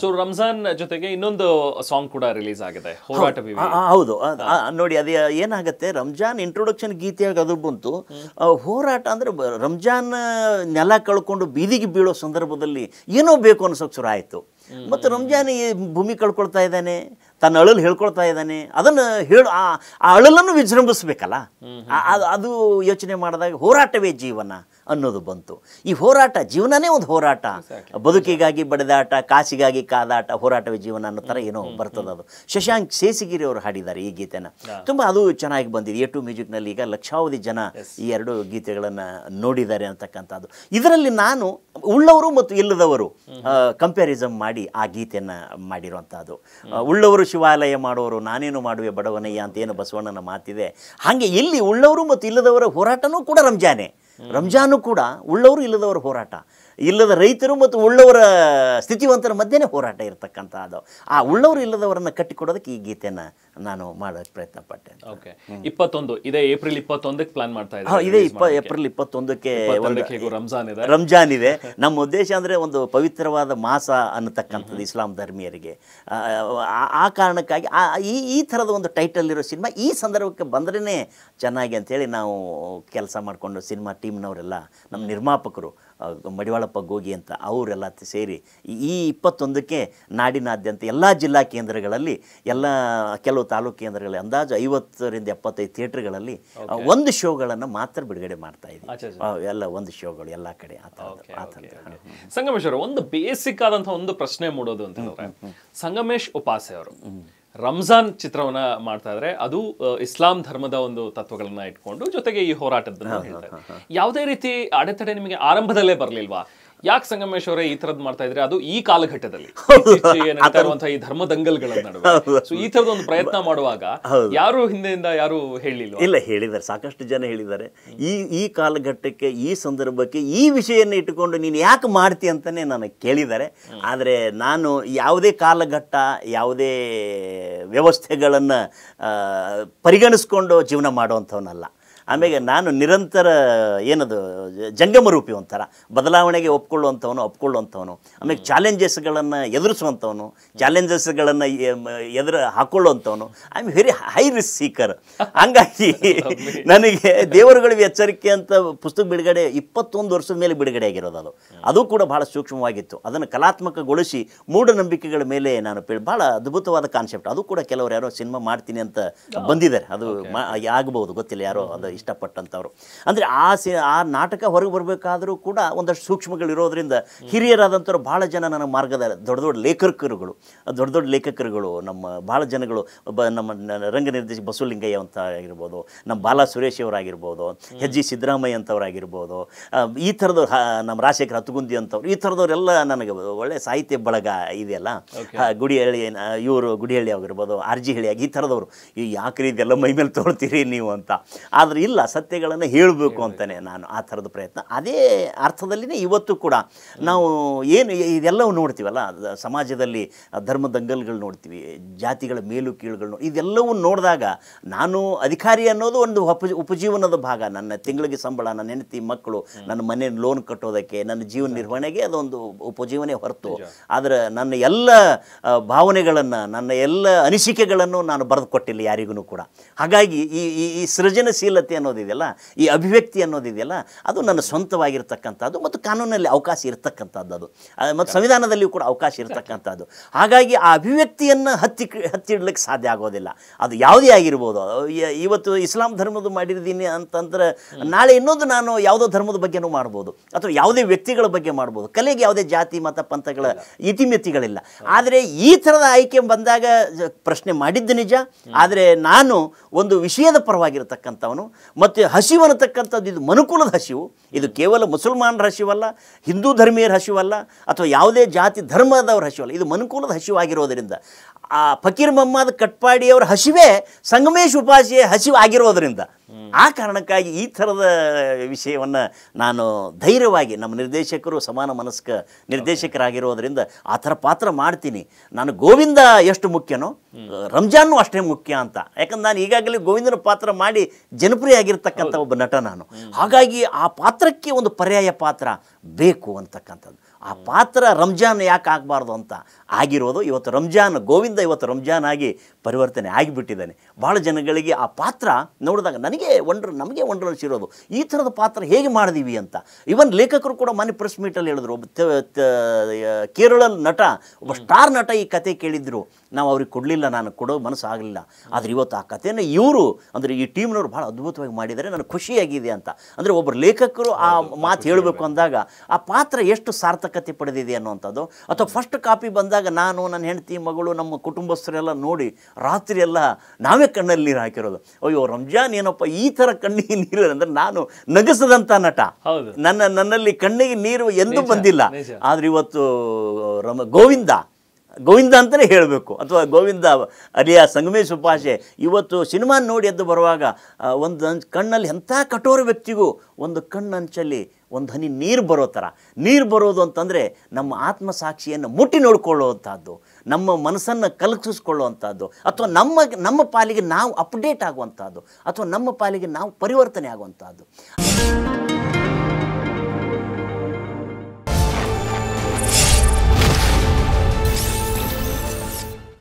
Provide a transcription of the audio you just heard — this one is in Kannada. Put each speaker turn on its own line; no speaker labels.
ಸೊ ರಂಜಾನ್ ಜೊತೆಗೆ ಇನ್ನೊಂದು ಸಾಂಗ್ ಕೂಡ ರಿಲೀಸ್ ಆಗಿದೆ ಹೋರಾಟ ಹೌದು ನೋಡಿ ಅದೇ ಏನಾಗುತ್ತೆ ರಂಜಾನ್ ಇಂಟ್ರೊಡಕ್ಷನ್ ಗೀತೆಯಾಗಿ ಅದು ಬಂತು ಹೋರಾಟ ಅಂದ್ರೆ ರಂಜಾನ್ ನೆಲ ಕಳ್ಕೊಂಡು ಬೀದಿಗೆ ಬೀಳೋ ಸಂದರ್ಭದಲ್ಲಿ ಏನೋ ಬೇಕು ಅನ್ಸೋಕ್ ಶುರು ಆಯಿತು ಮತ್ತು ರಂಜಾನ್ ಭೂಮಿ ಕಳ್ಕೊಳ್ತಾ ಇದ್ದಾನೆ ತನ್ನ ಅಳಲು ಹೇಳ್ಕೊಳ್ತಾ ಇದ್ದಾನೆ ಅದನ್ನು ಹೇಳು ಆ ಅಳಲನ್ನು ವಿಜೃಂಭಿಸ್ಬೇಕಲ್ಲ ಅದು ಅದು ಯೋಚನೆ ಮಾಡಿದಾಗ ಹೋರಾಟವೇ ಜೀವನ ಅನ್ನೋದು ಬಂತು ಈ ಹೋರಾಟ ಜೀವನನೇ ಒಂದು ಹೋರಾಟ ಬದುಕಿಗಾಗಿ ಬಡಿದಾಟ ಕಾಸಿಗಾಗಿ ಕಾದಾಟ ಹೋರಾಟವೇ ಜೀವನ ಅನ್ನೋ ಥರ ಏನೋ ಅದು ಶಶಾಂಕ್ ಸೇಸಿಗಿರಿ ಅವರು ಹಾಡಿದ್ದಾರೆ ಈ ಗೀತೆನ ತುಂಬ ಅದು ಚೆನ್ನಾಗಿ ಬಂದಿದೆ ಎ ಟು ಮ್ಯೂಸಿಕ್ನಲ್ಲಿ ಈಗ ಲಕ್ಷಾವಧಿ ಜನ ಈ ಎರಡು ಗೀತೆಗಳನ್ನು ನೋಡಿದ್ದಾರೆ ಅಂತಕ್ಕಂಥದ್ದು ಇದರಲ್ಲಿ ನಾನು ಉಳ್ಳವರು ಮತ್ತು ಇಲ್ಲದವರು ಕಂಪ್ಯಾರಿಸಮ್ ಮಾಡಿ ಆ ಗೀತೆಯನ್ನು ಮಾಡಿರುವಂಥದ್ದು ಉಳ್ಳವರು ಶಿವಾಲಯ ಮಾಡೋರು ನಾನೇನು ಮಾಡುವೆ ಬಡವನಯ್ಯ ಅಂತ ಏನು ಬಸವಣ್ಣನ ಮಾತಿದೆ ಹಾಗೆ ಇಲ್ಲಿ ಉಳ್ಳವರು ಮತ್ತು ಇಲ್ಲದವರ ಹೋರಾಟನೂ ಕೂಡ ರಂಜಾನೆ ರಂಜಾನು ಕೂಡ ಉಳ್ಳವರು ಇಲ್ಲದವರ ಹೋರಾಟ ಇಲ್ಲದ ರೈತರು ಮತ್ತು ಉಳ್ಳವರ ಸ್ಥಿತಿವಂತರ ಮಧ್ಯೆನೇ ಹೋರಾಟ ಇರತಕ್ಕಂಥದ್ದು ಆ ಉಳ್ಳವರು ಇಲ್ಲದವರನ್ನು ಕಟ್ಟಿಕೊಡೋದಕ್ಕೆ ಈ ಗೀತೆಯನ್ನು ನಾನು ಮಾಡೋಕ್ಕೆ ಪ್ರಯತ್ನ ಪಟ್ಟೆ ಓಕೆ ಇಪ್ಪತ್ತೊಂದು ಇದೇ ಏಪ್ರಿಲ್ ಇಪ್ಪತ್ತೊಂದಕ್ಕೆ ಪ್ಲಾನ್ ಮಾಡ್ತಾ ಇದ್ದೀವಿ ಇದೇ ಇಪ್ಪ ಏಪ್ರಿಲ್ ಇಪ್ಪತ್ತೊಂದಕ್ಕೆ ರಂಜಾನ್ ಇದೆ ರಂಜಾನ್ ಇದೆ ನಮ್ಮ ಉದ್ದೇಶ ಅಂದರೆ ಒಂದು ಪವಿತ್ರವಾದ ಮಾಸ ಅನ್ನತಕ್ಕಂಥದ್ದು ಇಸ್ಲಾಂ ಧರ್ಮೀಯರಿಗೆ ಆ ಕಾರಣಕ್ಕಾಗಿ ಈ ಈ ಥರದ ಒಂದು ಟೈಟಲ್ ಇರೋ ಸಿನಿಮಾ ಈ ಸಂದರ್ಭಕ್ಕೆ ಬಂದ್ರೇ ಚೆನ್ನಾಗಿ ಅಂಥೇಳಿ ನಾವು ಕೆಲಸ ಮಾಡಿಕೊಂಡು ಸಿನಿಮಾ ಟೀಮ್ನವರೆಲ್ಲ ನಮ್ಮ ನಿರ್ಮಾಪಕರು ಮಡಿವಾಳಪ್ಪ ಗೋಗಿ ಅಂತ ಅವರೆಲ್ಲ ಸೇರಿ ಈ ಇಪ್ಪತ್ತೊಂದಕ್ಕೆ ನಾಡಿನಾದ್ಯಂತ ಎಲ್ಲ ಜಿಲ್ಲಾ ಕೇಂದ್ರಗಳಲ್ಲಿ ಎಲ್ಲ ಕೆಲವು ತಾಲೂಕು ಕೇಂದ್ರಗಳಲ್ಲಿ ಅಂದಾಜು ಐವತ್ತರಿಂದ ಎಪ್ಪತ್ತೈದು ಥಿಯೇಟ್ರ್ಗಳಲ್ಲಿ ಒಂದು ಶೋಗಳನ್ನು ಮಾತ್ರ ಬಿಡುಗಡೆ ಮಾಡ್ತಾ ಇದ್ದೀವಿ ಎಲ್ಲ ಒಂದು ಶೋಗಳು ಎಲ್ಲ ಕಡೆ ಸಂಗಮೇಶ್ವರ ಒಂದು ಬೇಸಿಕ್ ಆದಂತಹ ಒಂದು ಪ್ರಶ್ನೆ ಮೂಡೋದು ಅಂತ ಸಂಗಮೇಶ್ ಉಪಾಸೆ ಅವರು ರಂಜಾನ್ ಚಿತ್ರವನ್ನ ಮಾಡ್ತಾ ಇದ್ರೆ ಅದು ಇಸ್ಲಾಂ ಧರ್ಮದ ಒಂದು ತತ್ವಗಳನ್ನ ಇಟ್ಕೊಂಡು ಜೊತೆಗೆ ಈ ಹೋರಾಟದ ಹೇಳ್ತಾರೆ ಯಾವುದೇ ರೀತಿ ಅಡೆತಡೆ ನಿಮಗೆ ಆರಂಭದಲ್ಲೇ ಬರಲಿಲ್ವಾ ಯಾಕೆ ಸಂಗಮೇಶ್ವರ ಈ ತರದ್ ಮಾಡ್ತಾ ಇದ್ರೆ ಅದು ಈ ಕಾಲಘಟ್ಟದಲ್ಲಿ ಈ ಧರ್ಮ ದಂಗಲ್ಗಳ ನಡುವೆ ಸೊ ಈ ತರದ ಒಂದು ಪ್ರಯತ್ನ ಮಾಡುವಾಗ ಯಾರು ಹಿಂದೆಯಿಂದ ಯಾರು ಹೇಳಿಲ್ಲ ಇಲ್ಲ ಹೇಳಿದ್ದಾರೆ ಸಾಕಷ್ಟು ಜನ ಹೇಳಿದ್ದಾರೆ ಈ ಈ ಕಾಲಘಟ್ಟಕ್ಕೆ ಈ ಸಂದರ್ಭಕ್ಕೆ ಈ ವಿಷಯನ ಇಟ್ಟುಕೊಂಡು ನೀನ್ ಯಾಕೆ ಮಾಡ್ತಿ ಅಂತಾನೆ ನನಗೆ ಕೇಳಿದ್ದಾರೆ ಆದರೆ ನಾನು ಯಾವುದೇ ಕಾಲಘಟ್ಟ ಯಾವುದೇ ವ್ಯವಸ್ಥೆಗಳನ್ನು ಪರಿಗಣಿಸ್ಕೊಂಡು ಜೀವನ ಮಾಡುವಂಥವನಲ್ಲ ಆಮೇಲೆ ನಾನು ನಿರಂತರ ಏನದು ಜಂಗಮರೂಪಿ ಒಂಥರ ಬದಲಾವಣೆಗೆ ಒಪ್ಕೊಳ್ಳುವಂಥವನು ಒಪ್ಕೊಳ್ಳುವಂಥವನು ಆಮೇಲೆ ಚಾಲೆಂಜಸ್ಗಳನ್ನು ಎದುರಿಸುವಂಥವನು ಚಾಲೆಂಜಸ್ಗಳನ್ನು ಎದುರ ಹಾಕೊಳ್ಳುವಂಥವನು I am very high risk seeker ಹಂಗಾಗಿ ನನಗೆ ದೇವರುಗಳ ಎಚ್ಚರಿಕೆ ಅಂತ ಪುಸ್ತಕ ಬಿಡುಗಡೆ ಇಪ್ಪತ್ತೊಂದು ವರ್ಷದ ಮೇಲೆ ಬಿಡುಗಡೆ ಆಗಿರೋದು ಅದು ಅದು ಕೂಡ ಭಾಳ ಸೂಕ್ಷ್ಮವಾಗಿತ್ತು ಅದನ್ನು ಕಲಾತ್ಮಕಗೊಳಿಸಿ ಮೂಢನಂಬಿಕೆಗಳ ಮೇಲೆ ನಾನು ಭಾಳ ಅದ್ಭುತವಾದ ಕಾನ್ಸೆಪ್ಟ್ ಅದು ಕೂಡ ಕೆಲವರು ಯಾರೋ ಸಿನಿಮಾ ಮಾಡ್ತೀನಿ ಅಂತ oh. ಬಂದಿದ್ದಾರೆ ಅದು ಆಗಬಹುದು ಗೊತ್ತಿಲ್ಲ ಯಾರೋ ಅದು ಇಷ್ಟಪಟ್ಟಂಥವ್ರು ಅಂದರೆ ಆ ಸಿ ಆ ನಾಟಕ ಹೊರಗೆ ಬರಬೇಕಾದರೂ ಕೂಡ ಒಂದಷ್ಟು ಸೂಕ್ಷ್ಮಗಳಿರೋದ್ರಿಂದ ಹಿರಿಯರಾದಂಥವ್ರು ಭಾಳ ಜನ ನನಗೆ ಮಾರ್ಗದ ದೊಡ್ಡ ದೊಡ್ಡ ಲೇಖಕರುಗಳು ದೊಡ್ಡ ದೊಡ್ಡ ಲೇಖಕರುಗಳು ನಮ್ಮ ಭಾಳ ಜನಗಳು ಒಬ್ಬ ನಮ್ಮ ರಂಗ ನಿರ್ದೇಶಕ ಬಸವಲಿಂಗಯ್ಯ ಅಂತ ಆಗಿರ್ಬೋದು ನಮ್ಮ ಬಾಲ ಸುರೇಶ್ ಅವರಾಗಿರ್ಬೋದು ಹೆಜ್ಜಿ ಸಿದ್ದರಾಮಯ್ಯ ಅಂಥವ್ರಾಗಿರ್ಬೋದು ಈ ಥರದ ನಮ್ಮ ರಾಜಶೇಖರ್ ಹತ್ತುಗುಂದಿ ಅಂಥವ್ರು ಈ ಥರದವರೆಲ್ಲ ನನಗೆ ಒಳ್ಳೆ ಸಾಹಿತ್ಯ ಬಳಗ ಇದೆಯಲ್ಲ ಗುಡಿಹಳ್ಳಿ ಇವರು ಗುಡಿಹಳ್ಳಿ ಆಗಿರ್ಬೋದು ಆರ್ ಜಿ ಈ ಥರದವರು ಈ ಯಾಕ್ರಿ ಇದೆಲ್ಲ ಮೈ ಮೇಲೆ ತೋಳ್ತೀರಿ ನೀವು ಅಂತ ಆದರೆ ಇಲ್ಲ ಸತ್ಯಗಳನ್ನು ಹೇಳಬೇಕು ಅಂತಲೇ ನಾನು ಆ ಥರದ ಪ್ರಯತ್ನ ಅದೇ ಅರ್ಥದಲ್ಲಿನೇ ಇವತ್ತು ಕೂಡ ನಾವು ಏನು ಇದೆಲ್ಲವೂ ನೋಡ್ತೀವಲ್ಲ ಸಮಾಜದಲ್ಲಿ ಧರ್ಮ ದಂಗಲ್ಗಳು ನೋಡ್ತೀವಿ ಜಾತಿಗಳ ಮೇಲು ಕೀಳುಗಳು ಇದೆಲ್ಲವೂ ನೋಡಿದಾಗ ನಾನು ಅಧಿಕಾರಿ ಅನ್ನೋದು ಒಂದು ಉಪ ಉಪಜೀವನದ ಭಾಗ ನನ್ನ ತಿಂಗಳಿಗೆ ಸಂಬಳ ನನ್ನ ಹೆಂಡತಿ ಮಕ್ಕಳು ನನ್ನ ಮನೆ ಲೋನ್ ಕಟ್ಟೋದಕ್ಕೆ ನನ್ನ ಜೀವನ ನಿರ್ವಹಣೆಗೆ ಅದೊಂದು ಉಪಜೀವನೆ ಹೊರತು ಆದರೆ ನನ್ನ ಎಲ್ಲ ಭಾವನೆಗಳನ್ನು ನನ್ನ ಎಲ್ಲ ಅನಿಸಿಕೆಗಳನ್ನು ನಾನು ಬರೆದುಕೊಟ್ಟಿಲ್ಲ ಯಾರಿಗೂ ಕೂಡ ಹಾಗಾಗಿ ಈ ಈ ಸೃಜನಶೀಲತೆ ಅನ್ನೋದಿದೆಯಲ್ಲ ಈ ಅಭಿವ್ಯಕ್ತಿ ಅನ್ನೋದಿದೆಯಲ್ಲ ಅದು ನನ್ನ ಸ್ವಂತವಾಗಿರ್ತಕ್ಕಂಥದ್ದು ಮತ್ತು ಕಾನೂನಲ್ಲಿ ಅವಕಾಶ ಇರತಕ್ಕಂಥದ್ದು ಅದು ಮತ್ತು ಸಂವಿಧಾನದಲ್ಲಿಯೂ ಕೂಡ ಅವಕಾಶ ಇರತಕ್ಕಂಥದ್ದು ಹಾಗಾಗಿ ಆ ಅಭಿವ್ಯಕ್ತಿಯನ್ನು ಹತ್ತಿ ಹತ್ತಿಡ್ಲಿಕ್ಕೆ ಸಾಧ್ಯ ಆಗೋದಿಲ್ಲ ಅದು ಯಾವುದೇ ಆಗಿರ್ಬೋದು ಇವತ್ತು ಇಸ್ಲಾಂ ಧರ್ಮದ ಮಾಡಿರ್ದೀನಿ ಅಂತಂದ್ರೆ ನಾಳೆ ಇನ್ನೊಂದು ನಾನು ಯಾವುದೋ ಧರ್ಮದ ಬಗ್ಗೆನೂ ಮಾಡ್ಬೋದು ಅಥವಾ ಯಾವುದೇ ವ್ಯಕ್ತಿಗಳ ಬಗ್ಗೆ ಮಾಡ್ಬೋದು ಕಲೆಗೆ ಯಾವುದೇ ಜಾತಿ ಮತ ಪಂಥಗಳ ಇತಿಮಿತಿಗಳಿಲ್ಲ ಆದರೆ ಈ ಥರದ ಆಯ್ಕೆ ಬಂದಾಗ ಪ್ರಶ್ನೆ ಮಾಡಿದ್ದು ನಿಜ ಆದರೆ ನಾನು ಒಂದು ವಿಷಯದ ಪರವಾಗಿರತಕ್ಕಂಥವನು ಮತ್ತು ಹಸಿವು ಅನ್ನತಕ್ಕಂಥದ್ದು ಇದು ಮನುಕುಲದ ಹಸಿವು ಇದು ಕೇವಲ ಮುಸಲ್ಮಾನರ ಹಸಿವಲ್ಲ ಹಿಂದೂ ಧರ್ಮೀಯರ ಹಸಿವಲ್ಲ ಅಥವಾ ಯಾವುದೇ ಜಾತಿ ಧರ್ಮದವ್ರ ಹಸಿವಲ್ಲ ಇದು ಮನುಕುಲದ ಹಸಿವಾಗಿರೋದರಿಂದ ಆ ಫಕೀರ್ ಮೊಹಮ್ಮದ್ ಕಟ್ಪಾಡಿಯವರ ಹಸಿವೆ ಸಂಗಮೇಶ್ ಉಪಾಸಿಯ ಹಸಿವು ಆಗಿರೋದ್ರಿಂದ ಆ ಕಾರಣಕ್ಕಾಗಿ ಈ ಥರದ ವಿಷಯವನ್ನು ನಾನು ಧೈರ್ಯವಾಗಿ ನಮ್ಮ ನಿರ್ದೇಶಕರು ಸಮಾನ ಮನಸ್ಕ ನಿರ್ದೇಶಕರಾಗಿರೋದ್ರಿಂದ ಆ ಥರ ಪಾತ್ರ ಮಾಡ್ತೀನಿ ನಾನು ಗೋವಿಂದ ಎಷ್ಟು ಮುಖ್ಯನೋ ರಂಜಾನು ಅಷ್ಟೇ ಮುಖ್ಯ ಅಂತ ಯಾಕಂದ್ರೆ ನಾನು ಈಗಾಗಲೇ ಗೋವಿಂದನ ಪಾತ್ರ ಮಾಡಿ ಜನಪ್ರಿಯ ಆಗಿರ್ತಕ್ಕಂಥ ಒಬ್ಬ ನಟ ನಾನು ಹಾಗಾಗಿ ಆ ಪಾತ್ರಕ್ಕೆ ಒಂದು ಪರ್ಯಾಯ ಪಾತ್ರ ಬೇಕು ಅಂತಕ್ಕಂಥದ್ದು ಆ ಪಾತ್ರ ರಂಜಾನ್ ಯಾಕೆ ಆಗಬಾರ್ದು ಅಂತ ಆಗಿರೋದು ಇವತ್ತು ರಂಜಾನ್ ಗೋವಿಂದ ಇವತ್ತು ರಂಜಾನ್ ಆಗಿ ಪರಿವರ್ತನೆ ಆಗಿಬಿಟ್ಟಿದ್ದಾನೆ ಭಾಳ ಜನಗಳಿಗೆ ಆ ಪಾತ್ರ ನೋಡಿದಾಗ ನನಗೆ ಒಂಡ್ರ ನಮಗೆ ಒಂಡ್ರನಿಸಿರೋದು ಈ ಥರದ ಪಾತ್ರ ಹೇಗೆ ಮಾಡಿದೀವಿ ಅಂತ ಇವನ್ ಲೇಖಕರು ಕೂಡ ಮನೆ ಪ್ರೆಸ್ ಮೀಟಲ್ಲಿ ಹೇಳಿದ್ರು ಒಬ್ಬ ಕೇರಳ ನಟ ಒಬ್ಬ ಸ್ಟಾರ್ ನಟ ಈ ಕತೆ ಕೇಳಿದ್ರು ನಾವು ಅವ್ರಿಗೆ ಕೊಡಲಿಲ್ಲ ನಾನು ಕೊಡೋ ಮನಸ್ಸು ಆಗಲಿಲ್ಲ ಆದರೆ ಇವತ್ತು ಆ ಕಥೆನ ಇವರು ಅಂದರೆ ಈ ಟೀಮ್ನವ್ರು ಭಾಳ ಅದ್ಭುತವಾಗಿ ಮಾಡಿದ್ದಾರೆ ನನಗೆ ಖುಷಿಯಾಗಿದೆ ಅಂತ ಅಂದರೆ ಒಬ್ಬರು ಲೇಖಕರು ಆ ಮಾತು ಹೇಳಬೇಕು ಅಂದಾಗ ಆ ಪಾತ್ರ ಎಷ್ಟು ಸಾರ್ಥಕ ಸಾರ್ಥಕತೆ ಪಡೆದಿದೆ ಅನ್ನುವಂಥದ್ದು ಅಥವಾ ಫಸ್ಟ್ ಕಾಪಿ ಬಂದಾಗ ನಾನು ನನ್ನ ಹೆಂಡತಿ ಮಗಳು ನಮ್ಮ ಕುಟುಂಬಸ್ಥರೆಲ್ಲ ನೋಡಿ ರಾತ್ರಿ ಎಲ್ಲ ನಾವೇ ಕಣ್ಣಲ್ಲಿ ನೀರು ಹಾಕಿರೋದು ಅಯ್ಯೋ ರಂಜಾನ್ ಏನಪ್ಪ ಈ ಥರ ಕಣ್ಣಿಗೆ ನೀರು ಅಂದರೆ ನಾನು ನಗಸದಂಥ ನಟ ನನ್ನ ನನ್ನಲ್ಲಿ ಕಣ್ಣಿಗೆ ನೀರು ಎಂದೂ ಬಂದಿಲ್ಲ ಆದರೆ ಇವತ್ತು ರಮ ಗೋವಿಂದ ಗೋವಿಂದ ಅಂತಲೇ ಹೇಳಬೇಕು ಅಥವಾ ಗೋವಿಂದ ಅರಿಯ ಸಂಗಮೇಶ್ ಉಪಾಶೆ ಇವತ್ತು ಸಿನಿಮಾ ನೋಡಿ ಎದ್ದು ಬರುವಾಗ ಒಂದು ಕಣ್ಣಲ್ಲಿ ಎಂಥ ಕಠೋರ ವ್ಯಕ್ತಿಗೂ ಒಂದು ಕಣ್ಣಂಚಲ್ಲಿ ಒಂದು ಹನಿ ನೀರು ಬರೋ ಥರ ನೀರು ಬರೋದು ಅಂತಂದರೆ ನಮ್ಮ ಆತ್ಮಸಾಕ್ಷಿಯನ್ನು ಮುಟ್ಟಿ ನೋಡಿಕೊಳ್ಳುವಂಥದ್ದು ನಮ್ಮ ಮನಸ್ಸನ್ನು ಕಲಕ್ಸಿಸ್ಕೊಳ್ಳುವಂಥದ್ದು ಅಥವಾ ನಮ್ಮ ನಮ್ಮ ಪಾಲಿಗೆ ನಾವು ಅಪ್ಡೇಟ್ ಆಗುವಂಥದ್ದು ಅಥವಾ ನಮ್ಮ ಪಾಲಿಗೆ ನಾವು ಪರಿವರ್ತನೆ ಆಗುವಂಥದ್ದು